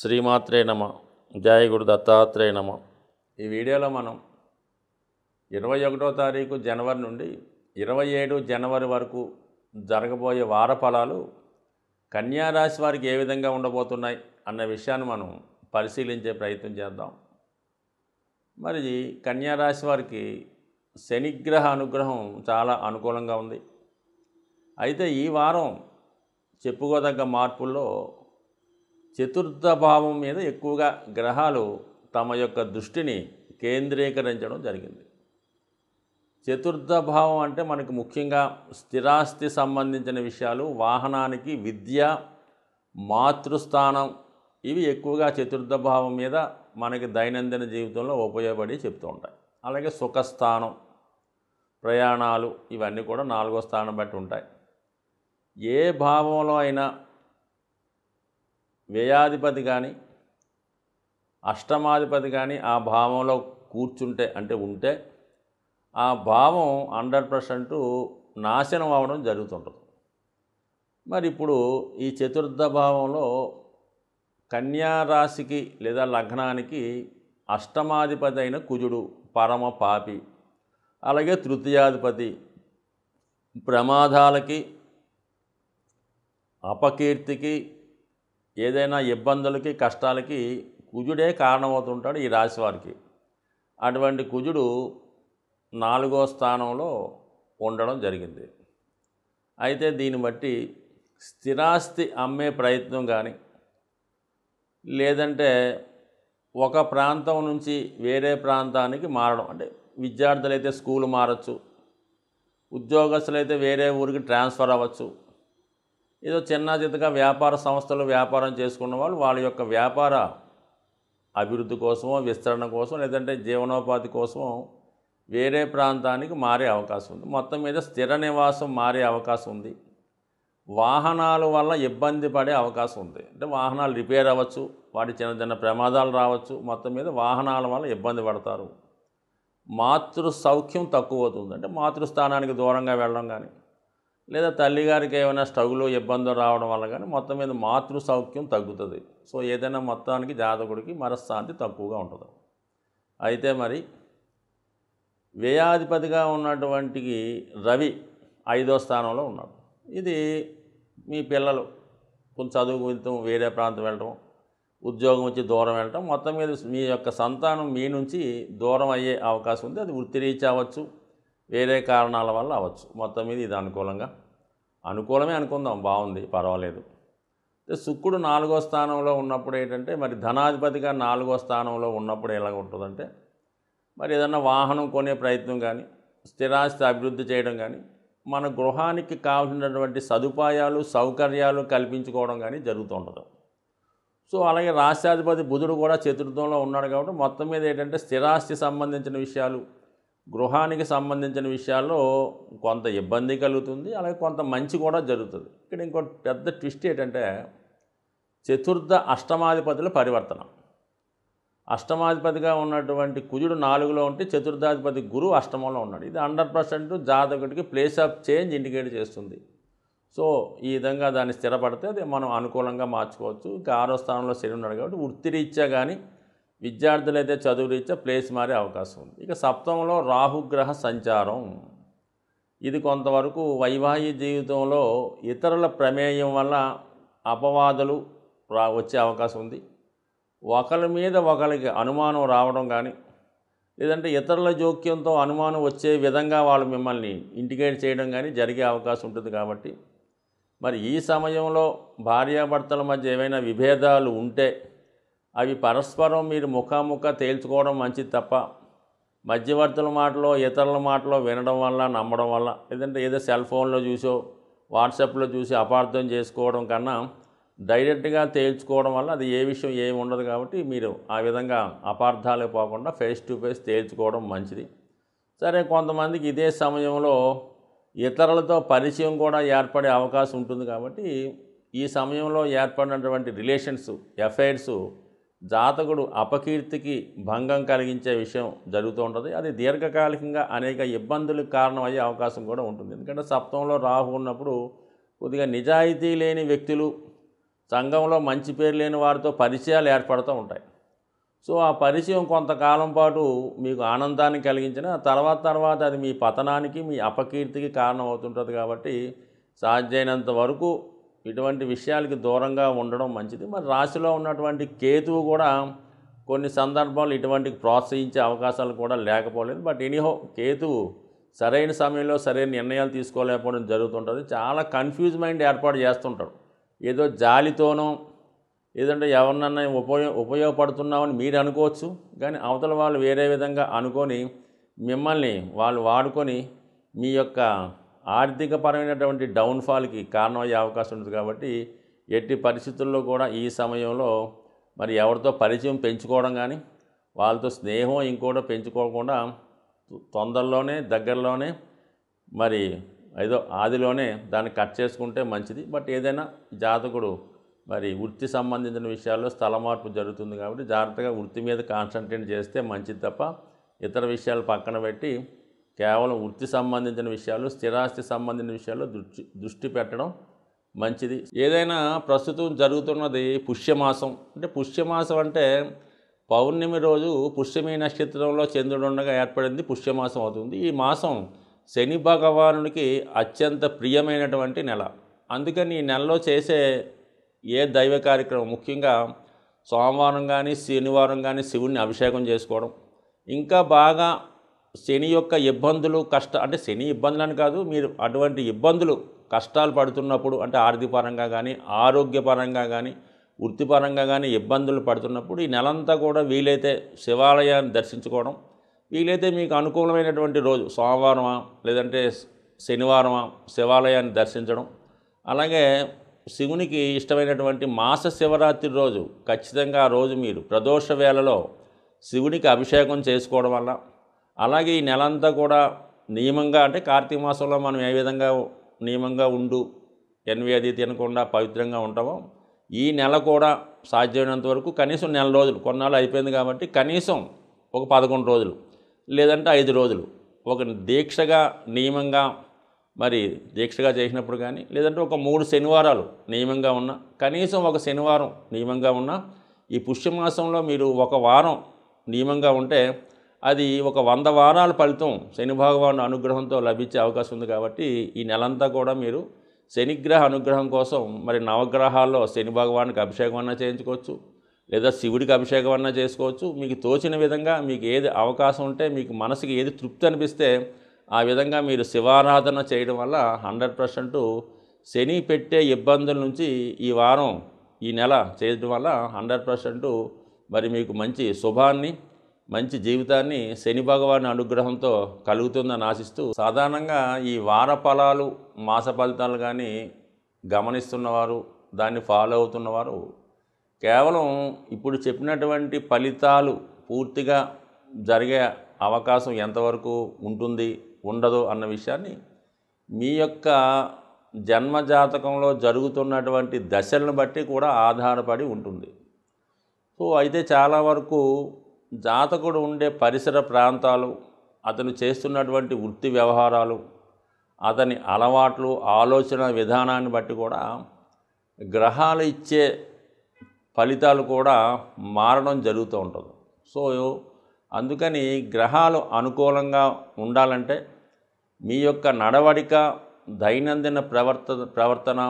శ్రీమాత్రే నమ జయ గురు దత్తాత్రేయ నమ ఈ వీడియోలో మనం ఇరవై ఒకటో తారీఖు జనవరి నుండి ఇరవై ఏడు జనవరి వరకు జరగబోయే వార ఫలాలు కన్యారాశి వారికి ఏ విధంగా ఉండబోతున్నాయి అన్న విషయాన్ని మనం పరిశీలించే ప్రయత్నం చేద్దాం మరి కన్యారాశి వారికి శనిగ్రహ అనుగ్రహం చాలా అనుకూలంగా ఉంది అయితే ఈ వారం చెప్పుకోదగ్గ మార్పుల్లో చతుర్థ భావం మీద ఎక్కువగా గ్రహాలు తమ యొక్క దృష్టిని కేంద్రీకరించడం జరిగింది చతుర్థ భావం అంటే మనకు ముఖ్యంగా స్థిరాస్తి సంబంధించిన విషయాలు వాహనానికి విద్య మాతృస్థానం ఇవి ఎక్కువగా చతుర్థ భావం మీద మనకి దైనందిన జీవితంలో ఉపయోగపడి చెప్తూ ఉంటాయి అలాగే సుఖస్థానం ప్రయాణాలు ఇవన్నీ కూడా నాలుగో స్థానం బట్టి ఉంటాయి ఏ భావంలో అయినా వ్యయాధిపతి కానీ అష్టమాధిపతి కానీ ఆ భావంలో కూర్చుంటే అంటే ఉంటే ఆ భావం హండ్రెడ్ పర్సెంట్ నాశనం అవ్వడం జరుగుతుంటుంది మరి ఇప్పుడు ఈ చతుర్థ భావంలో కన్యారాశికి లేదా లగ్నానికి అష్టమాధిపతి అయిన కుజుడు పరమ పాపి అలాగే తృతీయాధిపతి ప్రమాదాలకి అపకీర్తికి ఏదైనా ఇబ్బందులకి కష్టాలకి కుజుడే కారణమవుతుంటాడు ఈ రాశి వారికి అటువంటి కుజుడు నాలుగో స్థానంలో ఉండడం జరిగింది అయితే దీన్ని బట్టి స్థిరాస్తి అమ్మే ప్రయత్నం కానీ లేదంటే ఒక ప్రాంతం నుంచి వేరే ప్రాంతానికి మారడం అంటే విద్యార్థులైతే స్కూల్ మారచ్చు ఉద్యోగస్తులైతే వేరే ఊరికి ట్రాన్స్ఫర్ అవ్వచ్చు ఏదో చిన్న చితగా వ్యాపార సంస్థలు వ్యాపారం చేసుకున్న వాళ్ళు వాళ్ళ యొక్క వ్యాపార అభివృద్ధి కోసమో విస్తరణ కోసం లేదంటే జీవనోపాధి కోసం వేరే ప్రాంతానికి మారే అవకాశం ఉంది మొత్తం మీద స్థిర నివాసం మారే అవకాశం ఉంది వాహనాల వల్ల ఇబ్బంది పడే అవకాశం ఉంది అంటే వాహనాలు రిపేర్ అవ్వచ్చు వాటి చిన్న చిన్న ప్రమాదాలు రావచ్చు మొత్తం మీద వాహనాల వల్ల ఇబ్బంది పడతారు మాతృ సౌఖ్యం తక్కువ అవుతుంది అంటే మాతృస్థానానికి దూరంగా వెళ్ళడం కానీ లేదా తల్లిగారికి ఏమైనా స్టగులు ఇబ్బందులు రావడం వల్ల కానీ మొత్తం మీద మాతృ సౌఖ్యం తగ్గుతుంది సో ఏదైనా మొత్తానికి జాతకుడికి మనశ్శాంతి తక్కువగా ఉంటుంది అయితే మరి వ్యయాధిపతిగా ఉన్నటువంటి రవి ఐదో స్థానంలో ఉన్నాడు ఇది మీ పిల్లలు కొంచెం చదువుకు వెళ్తాం వేరే ప్రాంతం వెళ్ళడం ఉద్యోగం వచ్చి దూరం వెళ్ళటం మొత్తం మీద మీ యొక్క సంతానం మీ నుంచి దూరం అయ్యే అవకాశం ఉంది అది వృత్తిరీత్యా అవ్వచ్చు వేరే కారణాల వల్ల అవ్వచ్చు మొత్తం మీద ఇది అనుకూలంగా అనుకూలమే అనుకుందాం బాగుంది పర్వాలేదు శుక్రుడు నాలుగో స్థానంలో ఉన్నప్పుడు ఏంటంటే మరి ధనాధిపతిగా నాలుగో స్థానంలో ఉన్నప్పుడు ఎలా ఉంటుందంటే మరి ఏదన్నా వాహనం కొనే ప్రయత్నం కానీ స్థిరాస్తి అభివృద్ధి చేయడం కానీ మన గృహానికి కావలసినటువంటి సదుపాయాలు సౌకర్యాలు కల్పించుకోవడం కానీ జరుగుతూ సో అలాగే రాష్ట్రాధిపతి బుధుడు కూడా చతుర్థంలో ఉన్నాడు కాబట్టి మొత్తం మీద ఏంటంటే స్థిరాస్తి సంబంధించిన విషయాలు గృహానికి సంబంధించిన విషయాల్లో కొంత ఇబ్బంది కలుగుతుంది అలాగే కొంత మంచి కూడా జరుగుతుంది ఇక్కడ ఇంకో పెద్ద ట్విస్ట్ ఏంటంటే చతుర్థ అష్టమాధిపతుల పరివర్తన అష్టమాధిపతిగా ఉన్నటువంటి కుజుడు నాలుగులో ఉంటే చతుర్థాధిపతి గురువు అష్టమంలో ఉన్నాడు ఇది హండ్రెడ్ పర్సెంట్ జాతకుడికి ప్లేస్ ఆఫ్ చేంజ్ ఇండికేట్ చేస్తుంది సో ఈ విధంగా దాన్ని స్థిరపడితే అది మనం అనుకూలంగా మార్చుకోవచ్చు ఇంకా ఆరో స్థానంలో శని ఉన్నాడు కాబట్టి వృత్తిరీత్యా కానీ విద్యార్థులైతే చదువురీత్యా ప్లేస్ మారే అవకాశం ఉంది ఇక సప్తంలో రాహుగ్రహ సంచారం ఇది కొంతవరకు వైవాహిక జీవితంలో ఇతరుల ప్రమేయం వల్ల అపవాదులు రా వచ్చే అవకాశం ఉంది ఒకరి మీద ఒకరికి అనుమానం రావడం కానీ లేదంటే ఇతరుల జోక్యంతో అనుమానం వచ్చే విధంగా వాళ్ళు మిమ్మల్ని ఇంటికేట్ చేయడం కానీ జరిగే అవకాశం ఉంటుంది కాబట్టి మరి ఈ సమయంలో భార్యాభర్తల మధ్య ఏమైనా విభేదాలు ఉంటే అవి పరస్పరం మీరు ముఖాముఖ తేల్చుకోవడం మంచిది తప్ప మధ్యవర్తుల మాటలో ఇతరుల మాటలో వినడం వల్ల నమ్మడం వల్ల లేదంటే ఏదో సెల్ ఫోన్లో చూసో వాట్సాప్లో చూసి అపార్థం చేసుకోవడం కన్నా డైరెక్ట్గా తేల్చుకోవడం వల్ల అది ఏ విషయం ఏమి ఉండదు కాబట్టి మీరు ఆ విధంగా అపార్థాలు పోకుండా ఫేస్ టు ఫేస్ తేల్చుకోవడం మంచిది సరే కొంతమందికి ఇదే సమయంలో ఇతరులతో పరిచయం కూడా ఏర్పడే అవకాశం ఉంటుంది కాబట్టి ఈ సమయంలో ఏర్పడినటువంటి రిలేషన్స్ ఎఫైర్సు జాతకుడు అపకీర్తికి భంగం కలిగించే విషయం జరుగుతూ ఉంటుంది అది దీర్ఘకాలికంగా అనేక ఇబ్బందులకు కారణమయ్యే అవకాశం కూడా ఉంటుంది ఎందుకంటే సప్తంలో రాహు ఉన్నప్పుడు కొద్దిగా నిజాయితీ లేని వ్యక్తులు సంఘంలో మంచి పేరు లేని వారితో పరిచయాలు ఏర్పడుతూ ఉంటాయి సో ఆ పరిచయం కొంతకాలం పాటు మీకు ఆనందాన్ని కలిగించిన తర్వాత తర్వాత అది మీ పతనానికి మీ అపకీర్తికి కారణమవుతుంటుంది కాబట్టి సాధ్యమైనంత వరకు ఇటువంటి విషయాలకి దూరంగా ఉండడం మంచిది మరి రాశిలో ఉన్నటువంటి కేతువు కూడా కొన్ని సందర్భాలు ఇటువంటికి ప్రోత్సహించే అవకాశాలు కూడా లేకపోలేదు బట్ ఎనీహో కేతువు సరైన సమయంలో సరైన నిర్ణయాలు తీసుకోలేకపోవడం జరుగుతుంటుంది చాలా కన్ఫ్యూజ్ మైండ్ ఏర్పాటు చేస్తుంటారు ఏదో జాలితోనో ఏదంటే ఎవరినన్నా ఉపయోగ ఉపయోగపడుతున్నామని మీరు అనుకోవచ్చు కానీ అవతల వాళ్ళు వేరే విధంగా అనుకొని మిమ్మల్ని వాళ్ళు వాడుకొని మీ యొక్క ఆర్థికపరమైనటువంటి డౌన్ఫాల్కి కారణమయ్యే అవకాశం ఉంటుంది కాబట్టి ఎట్టి పరిస్థితుల్లో కూడా ఈ సమయంలో మరి ఎవరితో పరిచయం పెంచుకోవడం కానీ వాళ్ళతో స్నేహం ఇంకోటో పెంచుకోకుండా తొందరలోనే దగ్గరలోనే మరి ఏదో ఆదిలోనే దాన్ని కట్ చేసుకుంటే మంచిది బట్ ఏదైనా జాతకుడు మరి వృత్తి సంబంధించిన విషయాల్లో స్థల మార్పు జరుగుతుంది కాబట్టి జాగ్రత్తగా వృత్తి మీద కాన్సన్ట్రేట్ చేస్తే మంచిది తప్ప ఇతర విషయాలు పక్కన పెట్టి కేవలం వృత్తి సంబంధించిన విషయాలు స్థిరాస్తి సంబంధించిన విషయాలు దృష్టి దృష్టి పెట్టడం మంచిది ఏదైనా ప్రస్తుతం జరుగుతున్నది పుష్యమాసం అంటే పుష్యమాసం అంటే పౌర్ణమి రోజు పుష్యమి నక్షత్రంలో చంద్రుడు ఉండగా ఏర్పడింది పుష్యమాసం అవుతుంది ఈ మాసం శని భగవానుడికి అత్యంత ప్రియమైనటువంటి నెల అందుకని ఈ నెలలో చేసే ఏ దైవ కార్యక్రమం ముఖ్యంగా సోమవారం కానీ శనివారం కానీ శివుణ్ణి అభిషేకం చేసుకోవడం ఇంకా బాగా శని యొక్క ఇబ్బందులు కష్ట అంటే శని ఇబ్బందులు అని కాదు మీరు అటువంటి ఇబ్బందులు కష్టాలు పడుతున్నప్పుడు అంటే ఆర్థికపరంగా కానీ ఆరోగ్యపరంగా కానీ వృత్తిపరంగా కానీ ఇబ్బందులు పడుతున్నప్పుడు ఈ నెలంతా కూడా వీలైతే శివాలయాన్ని దర్శించుకోవడం వీలైతే మీకు అనుకూలమైనటువంటి రోజు సోమవారమా లేదంటే శనివారమా శివాలయాన్ని దర్శించడం అలాగే శివునికి ఇష్టమైనటువంటి మాస శివరాత్రి రోజు ఖచ్చితంగా ఆ రోజు మీరు ప్రదోష వేళలో శివునికి అభిషేకం చేసుకోవడం వల్ల అలాగే ఈ నెల అంతా కూడా నియమంగా అంటే కార్తీక మాసంలో మనం ఏ విధంగా నియమంగా ఉండు ఎన్వి అది తినకుండా పవిత్రంగా ఉంటామో ఈ నెల కూడా సాధ్యమైనంత వరకు కనీసం నెల రోజులు కొన్నాళ్ళు అయిపోయింది కాబట్టి కనీసం ఒక పదకొండు రోజులు లేదంటే ఐదు రోజులు ఒక దీక్షగా నియమంగా మరి దీక్షగా చేసినప్పుడు కానీ లేదంటే ఒక మూడు శనివారాలు నియమంగా ఉన్న కనీసం ఒక శనివారం నియమంగా ఉన్న ఈ పుష్యమాసంలో మీరు ఒక వారం నియమంగా ఉంటే అది ఒక వంద వారాల ఫలితం శని భగవాను అనుగ్రహంతో లభించే అవకాశం ఉంది కాబట్టి ఈ నెలంతా కూడా మీరు శనిగ్రహ అనుగ్రహం కోసం మరి నవగ్రహాల్లో శని భగవానికి అభిషేకం అన్నా చేయించుకోవచ్చు లేదా శివుడికి అభిషేకం అన్నా చేసుకోవచ్చు మీకు తోచిన విధంగా మీకు ఏది అవకాశం ఉంటే మీకు మనసుకి ఏది తృప్తి అనిపిస్తే ఆ విధంగా మీరు శివారాధన చేయడం వల్ల హండ్రెడ్ పర్సెంట్ శని పెట్టే ఇబ్బందుల నుంచి ఈ వారం ఈ నెల చేయడం వల్ల హండ్రెడ్ పర్సెంట్ మరి మీకు మంచి శుభాన్ని మంచి జీవితాన్ని శని భగవాన్ అనుగ్రహంతో కలుగుతుందని ఆశిస్తూ సాధారణంగా ఈ వార ఫలాలు మాస ఫలితాలు కానీ గమనిస్తున్నవారు దాన్ని ఫాలో అవుతున్నవారు కేవలం ఇప్పుడు చెప్పినటువంటి ఫలితాలు పూర్తిగా జరిగే అవకాశం ఎంతవరకు ఉంటుంది ఉండదు అన్న విషయాన్ని మీ యొక్క జన్మజాతకంలో జరుగుతున్నటువంటి దశలను బట్టి కూడా ఆధారపడి ఉంటుంది సో అయితే చాలా వరకు జాతకుడు ఉండే పరిసర ప్రాంతాలు అతను చేస్తున్నటువంటి వృత్తి వ్యవహారాలు అతని అలవాట్లు ఆలోచన విధానాన్ని బట్టి కూడా గ్రహాలు ఇచ్చే ఫలితాలు కూడా మారడం జరుగుతూ ఉంటుంది సో అందుకని గ్రహాలు అనుకూలంగా ఉండాలంటే మీ యొక్క నడవడిక దైనందిన ప్రవర్త ప్రవర్తన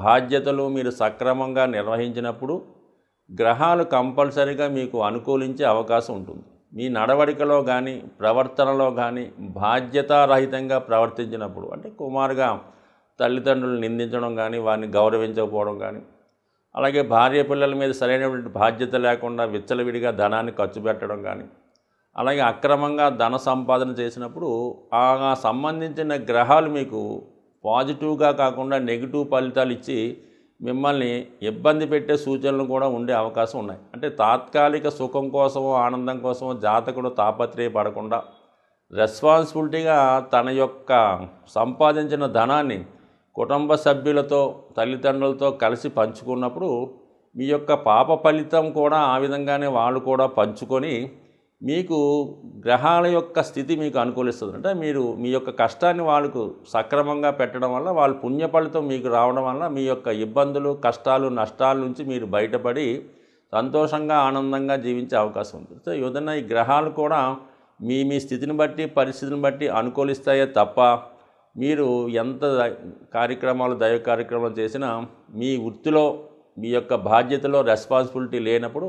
బాధ్యతలు మీరు సక్రమంగా నిర్వహించినప్పుడు గ్రహాలు కంపల్సరిగా మీకు అనుకూలించే అవకాశం ఉంటుంది మీ నడవడికలో కానీ ప్రవర్తనలో కానీ బాధ్యతారహితంగా ప్రవర్తించినప్పుడు అంటే కుమారుగా తల్లిదండ్రులు నిందించడం కానీ వారిని గౌరవించకపోవడం కానీ అలాగే భార్య పిల్లల మీద సరైనటువంటి బాధ్యత లేకుండా విచ్చలవిడిగా ధనాన్ని ఖర్చు పెట్టడం కానీ అలాగే అక్రమంగా ధన సంపాదన చేసినప్పుడు ఆ సంబంధించిన గ్రహాలు మీకు పాజిటివ్గా కాకుండా నెగిటివ్ ఫలితాలు ఇచ్చి మిమ్మల్ని ఇబ్బంది పెట్టే సూచనలు కూడా ఉండే అవకాశం ఉన్నాయి అంటే తాత్కాలిక సుఖం కోసమో ఆనందం కోసమో జాతకుడు తాపత్రయపడకుండా రెస్పాన్సిబిలిటీగా తన యొక్క సంపాదించిన ధనాన్ని కుటుంబ సభ్యులతో తల్లిదండ్రులతో కలిసి పంచుకున్నప్పుడు మీ యొక్క పాప ఫలితం కూడా ఆ విధంగానే వాళ్ళు కూడా పంచుకొని మీకు గ్రహాల యొక్క స్థితి మీకు అనుకూలిస్తుంది అంటే మీరు మీ యొక్క కష్టాన్ని వాళ్ళకు సక్రమంగా పెట్టడం వల్ల వాళ్ళు పుణ్య ఫలితం మీకు రావడం వల్ల మీ యొక్క ఇబ్బందులు కష్టాలు నష్టాల నుంచి మీరు బయటపడి సంతోషంగా ఆనందంగా జీవించే అవకాశం ఉంది సో ఏదైనా ఈ గ్రహాలు కూడా మీ మీ స్థితిని బట్టి పరిస్థితిని బట్టి అనుకూలిస్తాయే తప్ప మీరు ఎంత కార్యక్రమాలు దైవ కార్యక్రమాలు చేసినా మీ వృత్తిలో మీ యొక్క బాధ్యతలో రెస్పాన్సిబిలిటీ లేనప్పుడు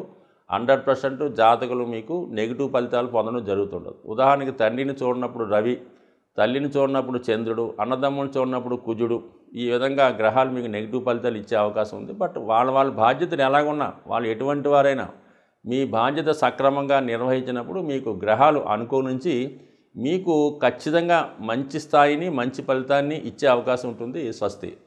హండ్రెడ్ పర్సెంట్ జాతకులు మీకు నెగిటివ్ ఫలితాలు పొందడం జరుగుతుండదు ఉదాహరణకి తండ్రిని చూడనప్పుడు రవి తల్లిని చూడనప్పుడు చంద్రుడు అన్నదమ్ముని చూడనప్పుడు కుజుడు ఈ విధంగా గ్రహాలు మీకు నెగిటివ్ ఫలితాలు ఇచ్చే అవకాశం ఉంది బట్ వాళ్ళ వాళ్ళ బాధ్యతలు ఎలాగున్నా వాళ్ళు ఎటువంటి వారైనా మీ బాధ్యత సక్రమంగా నిర్వహించినప్పుడు మీకు గ్రహాలు అనుకో నుంచి మీకు ఖచ్చితంగా మంచి స్థాయిని మంచి ఫలితాన్ని ఇచ్చే అవకాశం ఉంటుంది స్వస్తి